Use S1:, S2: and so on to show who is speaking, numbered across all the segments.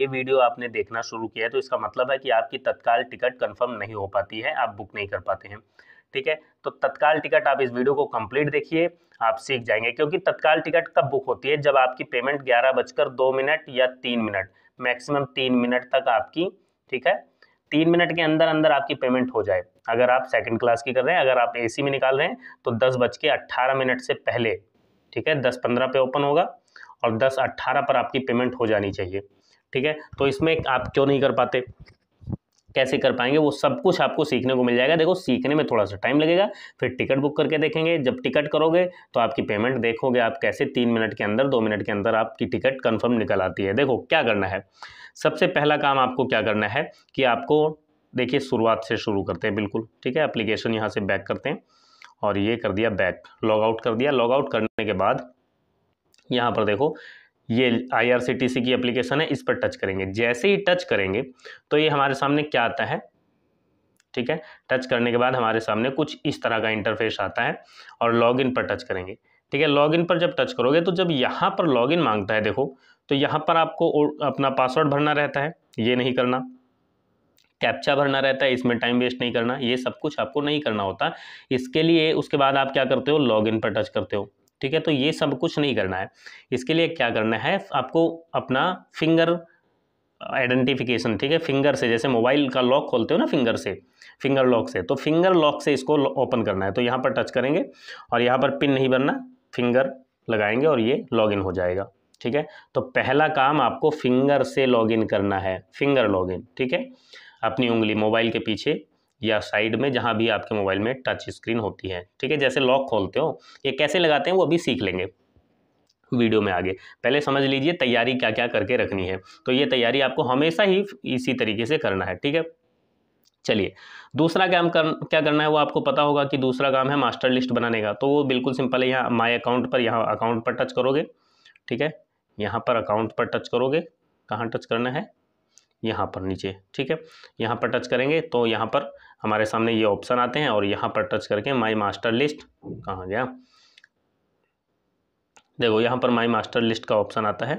S1: ये वीडियो आपने देखना शुरू किया है तो इसका मतलब है कि आपकी तत्काल टिकट कंफर्म नहीं हो पाती है आप बुक नहीं कर पाते हैं ठीक है तो तत्काल टिकट आप इस वीडियो को कंप्लीट देखिए आप सीख जाएंगे क्योंकि तत्काल टिकट कब बुक होती है जब आपकी पेमेंट ग्यारह बजकर दो मिनट या तीन मिनट मैक्सिमम तीन मिनट तक आपकी ठीक है तीन मिनट के अंदर अंदर आपकी पेमेंट हो जाए अगर आप सेकंड क्लास की कर रहे हैं अगर आप एसी में निकाल रहे हैं तो दस बज के अट्ठारह मिनट से पहले ठीक है दस पंद्रह पे ओपन होगा और दस अट्ठारह पर आपकी पेमेंट हो जानी चाहिए ठीक है तो इसमें आप क्यों नहीं कर पाते कैसे कर पाएंगे वो सब कुछ आपको सीखने को मिल जाएगा देखो सीखने में थोड़ा सा टाइम लगेगा फिर टिकट बुक करके देखेंगे जब टिकट करोगे तो आपकी पेमेंट देखोगे आप कैसे तीन मिनट के अंदर दो मिनट के अंदर आपकी टिकट कंफर्म निकल आती है देखो क्या करना है सबसे पहला काम आपको क्या करना है कि आपको देखिए शुरुआत से शुरू करते हैं बिल्कुल ठीक है अप्लीकेशन यहाँ से बैक करते हैं और ये कर दिया बैक लॉग आउट कर दिया लॉग आउट करने के बाद यहाँ पर देखो ये सी की एप्लीकेशन है इस पर टच करेंगे जैसे ही टच करेंगे तो ये हमारे सामने क्या आता है ठीक है टच करने के बाद हमारे सामने कुछ इस तरह का इंटरफेस आता है और लॉगिन पर टच करेंगे ठीक है लॉगिन पर जब टच करोगे तो जब यहाँ पर लॉगिन मांगता है देखो तो यहाँ पर आपको अपना पासवर्ड भरना रहता है ये नहीं करना कैप्चा भरना रहता है इसमें टाइम वेस्ट नहीं करना ये सब कुछ आपको नहीं करना होता इसके लिए उसके बाद आप क्या करते हो लॉगिन पर टच करते हो ठीक है तो ये सब कुछ नहीं करना है इसके लिए क्या करना है आपको अपना फिंगर आइडेंटिफिकेशन ठीक है फिंगर से जैसे मोबाइल का लॉक खोलते हो ना फिंगर से फिंगर लॉक से तो फिंगर लॉक से इसको ओपन करना है तो यहाँ पर टच करेंगे और यहाँ पर पिन नहीं बनना फिंगर लगाएंगे और ये लॉगिन हो जाएगा ठीक है तो पहला काम आपको फिंगर से लॉगिन करना है फिंगर लॉगिन ठीक है अपनी उंगली मोबाइल के पीछे या साइड में जहाँ भी आपके मोबाइल में टच स्क्रीन होती है ठीक है जैसे लॉक खोलते हो ये कैसे लगाते हैं वो अभी सीख लेंगे वीडियो में आगे पहले समझ लीजिए तैयारी क्या क्या करके रखनी है तो ये तैयारी आपको हमेशा ही इसी तरीके से करना है ठीक है चलिए दूसरा काम कर क्या करना है वो आपको पता होगा कि दूसरा काम है मास्टर लिस्ट बनाने का तो वो बिल्कुल सिंपल है यहाँ माई अकाउंट पर यहाँ अकाउंट पर टच करोगे ठीक है यहाँ पर अकाउंट पर टच करोगे कहाँ टच करना है यहाँ पर नीचे ठीक है यहाँ पर टच करेंगे तो यहाँ पर हमारे सामने ये ऑप्शन आते हैं और यहाँ पर टच करके माई मास्टर लिस्ट कहाँ गया देखो यहाँ पर माई मास्टर लिस्ट का ऑप्शन आता है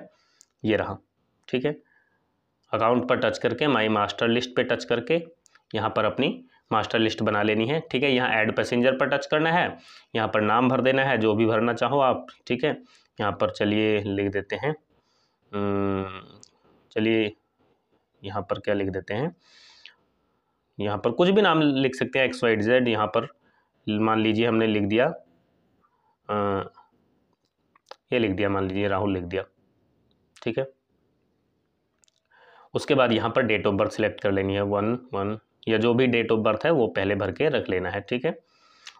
S1: ये रहा ठीक है अकाउंट पर टच करके माई मास्टर लिस्ट पे टच करके यहाँ पर अपनी मास्टर लिस्ट बना लेनी है ठीक है यहाँ ऐड पैसेंजर पर टच करना है यहाँ पर नाम भर देना है जो भी भरना चाहो आप ठीक है यहाँ पर चलिए लिख देते हैं हम्म, चलिए यहाँ पर क्या लिख देते हैं यहाँ पर कुछ भी नाम लिख सकते हैं एक्स वाई जेड यहाँ पर मान लीजिए हमने लिख दिया आ, ये लिख दिया मान लीजिए राहुल लिख दिया ठीक है उसके बाद यहाँ पर डेट ऑफ बर्थ सेलेक्ट कर लेनी है वन वन या जो भी डेट ऑफ बर्थ है वो पहले भर के रख लेना है ठीक है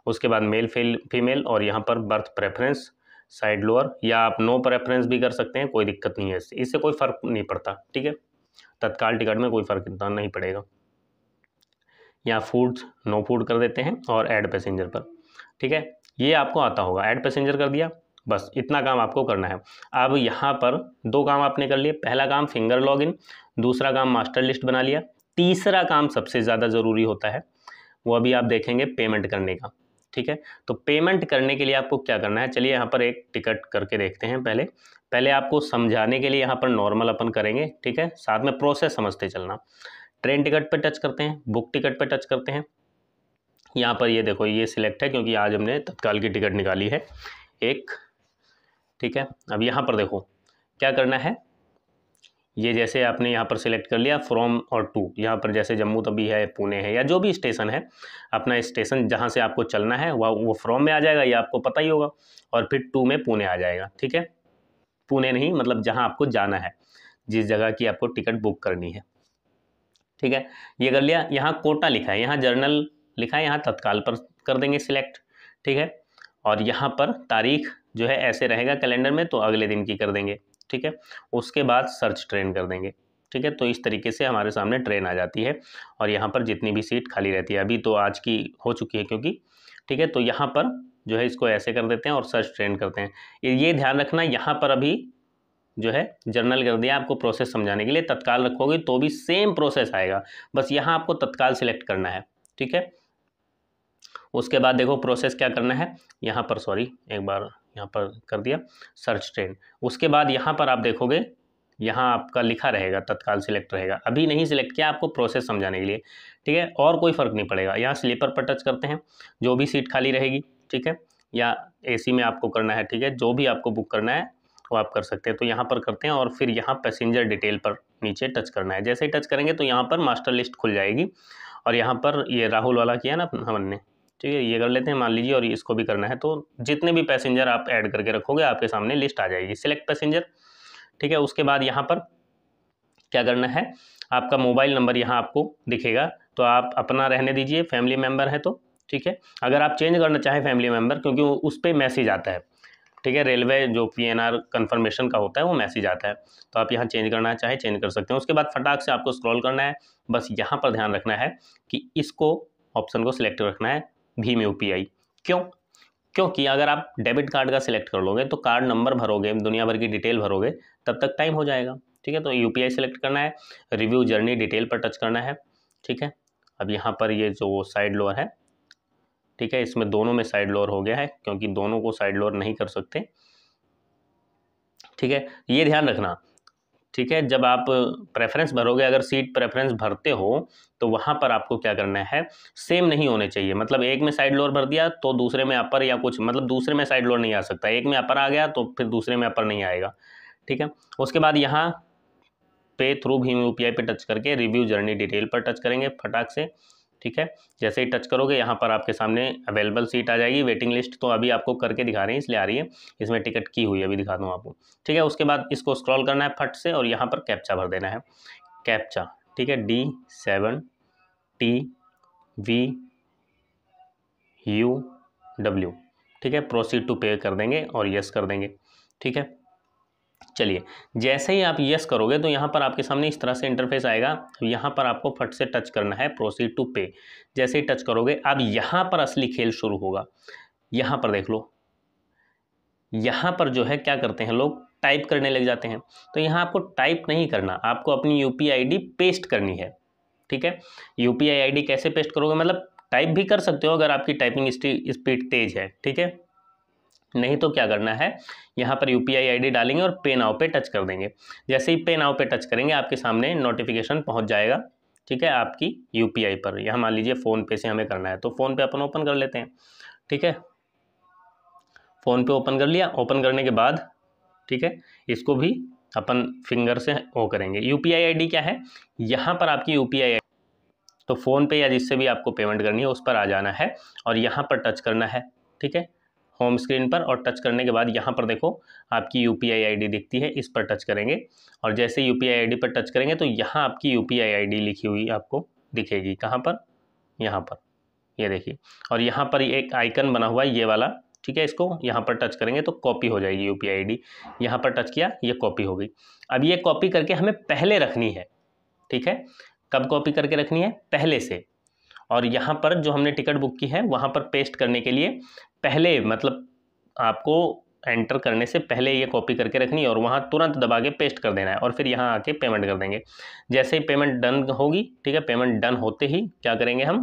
S1: उसके बाद मेल फेल फीमेल और यहाँ पर बर्थ प्रेफरेंस साइड लोअर या आप नो प्रेफरेंस भी कर सकते हैं कोई दिक्कत नहीं है इससे कोई फ़र्क नहीं पड़ता ठीक है तत्काल टिकट में कोई फ़र्क इतना नहीं पड़ेगा यहाँ फूड्स नो फूड कर देते हैं और ऐड पैसेंजर पर ठीक है ये आपको आता होगा ऐड पैसेंजर कर दिया बस इतना काम आपको करना है अब यहाँ पर दो काम आपने कर लिए पहला काम फिंगर लॉगिन दूसरा काम मास्टर लिस्ट बना लिया तीसरा काम सबसे ज़्यादा ज़रूरी होता है वो अभी आप देखेंगे पेमेंट करने का ठीक है तो पेमेंट करने के लिए आपको क्या करना है चलिए यहाँ पर एक टिकट करके देखते हैं पहले पहले आपको समझाने के लिए यहाँ पर नॉर्मल अपन करेंगे ठीक है साथ में प्रोसेस समझते चलना ट्रेन टिकट पर टच करते हैं बुक टिकट पर टच करते हैं यहाँ पर ये देखो ये सिलेक्ट है क्योंकि आज हमने तत्काल की टिकट निकाली है एक ठीक है अब यहाँ पर देखो क्या करना है ये जैसे आपने यहाँ पर सिलेक्ट कर लिया फ्रॉम और टू यहाँ पर जैसे जम्मू तभी है पुणे है या जो भी स्टेशन है अपना स्टेशन जहाँ से आपको चलना है वह वो फ्रॉम में आ जाएगा ये आपको पता ही होगा और फिर टू में पुणे आ जाएगा ठीक है पुणे नहीं मतलब जहाँ आपको जाना है जिस जगह की आपको टिकट बुक करनी है ठीक है ये कर लिया यहाँ कोटा लिखा है यहाँ जर्नल लिखा है यहाँ तत्काल पर कर देंगे सिलेक्ट ठीक है और यहाँ पर तारीख जो है ऐसे रहेगा कैलेंडर में तो अगले दिन की कर देंगे ठीक है उसके बाद सर्च ट्रेन कर देंगे ठीक है तो इस तरीके से हमारे सामने ट्रेन आ जाती है और यहाँ पर जितनी भी सीट खाली रहती है अभी तो आज की हो चुकी है क्योंकि ठीक है तो यहाँ पर जो है इसको ऐसे कर देते हैं और सर्च ट्रेन करते हैं ये ध्यान रखना यहाँ पर अभी जो है जर्नल कर दिया आपको प्रोसेस समझाने के लिए तत्काल रखोगे तो भी सेम प्रोसेस आएगा बस यहाँ आपको तत्काल सिलेक्ट करना है ठीक है उसके बाद देखो प्रोसेस क्या करना है यहाँ पर सॉरी एक बार यहाँ पर कर दिया सर्च ट्रेन उसके बाद यहाँ पर आप देखोगे यहाँ आपका लिखा रहेगा तत्काल सिलेक्ट रहेगा अभी नहीं सिलेक्ट किया आपको प्रोसेस समझाने के लिए ठीक है और कोई फ़र्क नहीं पड़ेगा यहाँ स्लीपर पर टच करते हैं जो भी सीट खाली रहेगी ठीक है या एसी में आपको करना है ठीक है जो भी आपको बुक करना है वो आप कर सकते हैं तो यहाँ पर करते हैं और फिर यहाँ पैसेंजर डिटेल पर नीचे टच करना है जैसे ही टच करेंगे तो यहाँ पर मास्टर लिस्ट खुल जाएगी और यहाँ पर ये राहुल वाला किया ना हमने ठीक है ये कर लेते हैं मान लीजिए और इसको भी करना है तो जितने भी पैसेंजर आप ऐड करके रखोगे आपके सामने लिस्ट आ जाएगी सिलेक्ट पैसेंजर ठीक है उसके बाद यहाँ पर क्या करना है आपका मोबाइल नंबर यहाँ आपको दिखेगा तो आप अपना रहने दीजिए फैमिली मेम्बर है तो ठीक है अगर आप चेंज करना चाहें फैमिली मेम्बर क्योंकि उस पर मैसेज आता है ठीक है रेलवे जो पी एन आर कन्फर्मेशन का होता है वो मैसेज आता है तो आप यहाँ चेंज करना चाहे चेंज कर सकते हैं उसके बाद फटाक से आपको स्क्रॉल करना है बस यहाँ पर ध्यान रखना है कि इसको ऑप्शन को सिलेक्ट रखना है भीम यू क्यों क्योंकि अगर आप डेबिट कार्ड का सिलेक्ट कर लोगे तो कार्ड नंबर भरोगे दुनिया भर की डिटेल भरोगे तब तक टाइम हो जाएगा ठीक है तो यू सिलेक्ट करना है रिव्यू जर्नी डिटेल पर टच करना है ठीक है अब यहाँ पर ये जो साइड लोअर है ठीक है इसमें दोनों में साइड लोअर हो गया है क्योंकि दोनों को साइड लोअर नहीं कर सकते ठीक है ये ध्यान रखना ठीक है जब आप प्रेफरेंस भरोगे अगर सीट प्रेफरेंस भरते हो तो वहाँ पर आपको क्या करना है सेम नहीं होने चाहिए मतलब एक में साइड लोअर भर दिया तो दूसरे में अपर या कुछ मतलब दूसरे में साइड लोअर नहीं आ सकता एक में अपर आ गया तो फिर दूसरे में अपर नहीं आएगा ठीक है उसके बाद यहाँ पे थ्रू भीम यू पर टच करके रिव्यू जर्नी डिटेल पर टच करेंगे फटाक से ठीक है जैसे ही टच करोगे यहाँ पर आपके सामने अवेलेबल सीट आ जाएगी वेटिंग लिस्ट तो अभी आपको करके दिखा रहे हैं इसलिए आ रही है इसमें टिकट की हुई अभी दिखा दूँ आपको ठीक है उसके बाद इसको स्क्रॉल करना है फट से और यहाँ पर कैप्चा भर देना है कैप्चा ठीक है D seven T V U W ठीक है प्रोसीड टू पे कर देंगे और यस कर देंगे ठीक है चलिए जैसे ही आप यस करोगे तो यहाँ पर आपके सामने इस तरह से इंटरफेस आएगा यहाँ पर आपको फट से टच करना है प्रोसीड टू पे जैसे ही टच करोगे अब यहाँ पर असली खेल शुरू होगा यहाँ पर देख लो यहाँ पर जो है क्या करते हैं लोग टाइप करने लग जाते हैं तो यहाँ आपको टाइप नहीं करना आपको अपनी यू पी पेस्ट करनी है ठीक है यू पी कैसे पेस्ट करोगे मतलब टाइप भी कर सकते हो अगर आपकी टाइपिंग स्पीड तेज़ है ठीक है नहीं तो क्या करना है यहाँ पर यू पी आई डालेंगे और पे नाव पे टच कर देंगे जैसे ही पे नाव पे टच करेंगे आपके सामने नोटिफिकेशन पहुँच जाएगा ठीक है आपकी यू पर यह मान लीजिए फ़ोनपे से हमें करना है तो फ़ोन पे अपन ओपन कर लेते हैं ठीक है फ़ोन पे ओपन कर लिया ओपन करने के बाद ठीक है इसको भी अपन फिंगर से वो करेंगे यू पी आई क्या है यहाँ पर आपकी यू पी आई तो फ़ोन पे या जिससे भी आपको पेमेंट करनी है उस पर आ जाना है और यहाँ पर टच करना है ठीक है होम स्क्रीन पर और टच करने के बाद यहाँ पर देखो आपकी यू पी आई दिखती है इस पर टच करेंगे और जैसे यू पी पर टच करेंगे तो यहाँ आपकी यू पी लिखी हुई आपको दिखेगी कहाँ पर यहाँ पर ये देखिए और यहाँ पर एक आइकन बना हुआ है ये वाला ठीक है इसको यहाँ पर टच करेंगे तो कॉपी हो जाएगी यू पी आई डी यहाँ पर टच किया ये कॉपी हो गई अब ये कॉपी करके हमें पहले रखनी है ठीक है कब कॉपी करके रखनी है पहले से और यहाँ पर जो हमने टिकट बुक की है वहाँ पर पेस्ट करने के लिए पहले मतलब आपको एंटर करने से पहले ये कॉपी करके रखनी है और वहाँ तुरंत दबा के पेस्ट कर देना है और फिर यहाँ आके पेमेंट कर देंगे जैसे ही पेमेंट डन होगी ठीक है पेमेंट डन होते ही क्या करेंगे हम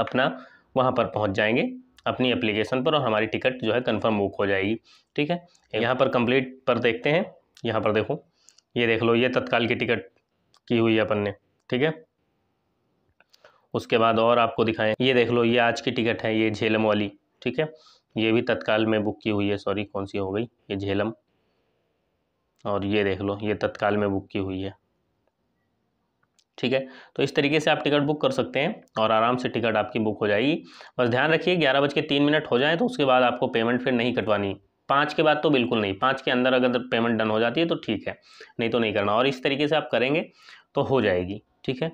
S1: अपना वहाँ पर पहुँच जाएंगे अपनी एप्लीकेशन पर और हमारी टिकट जो है कंफर्म बुक हो जाएगी ठीक है यहाँ पर कंप्लीट पर देखते हैं यहाँ पर देखो ये देख लो ये तत्काल की टिकट की हुई है अपन ने ठीक है उसके बाद और आपको दिखाएं ये देख लो ये आज की टिकट है ये झेलम वाली ठीक है ये भी तत्काल में बुक की हुई है सॉरी कौन सी हो गई ये झेलम और ये देख लो ये तत्काल में बुक की हुई है ठीक है तो इस तरीके से आप टिकट बुक कर सकते हैं और आराम से टिकट आपकी बुक हो जाएगी बस ध्यान रखिए ग्यारह बज के तीन मिनट हो जाए तो उसके बाद आपको पेमेंट फिर नहीं कटवानी पाँच के बाद तो बिल्कुल नहीं पाँच के अंदर अगर पेमेंट डन हो जाती है तो ठीक है नहीं तो नहीं करना और इस तरीके से आप करेंगे तो हो जाएगी ठीक है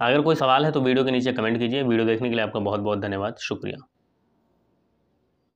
S1: अगर कोई सवाल है तो वीडियो के नीचे कमेंट कीजिए वीडियो देखने के लिए आपका बहुत बहुत धन्यवाद शुक्रिया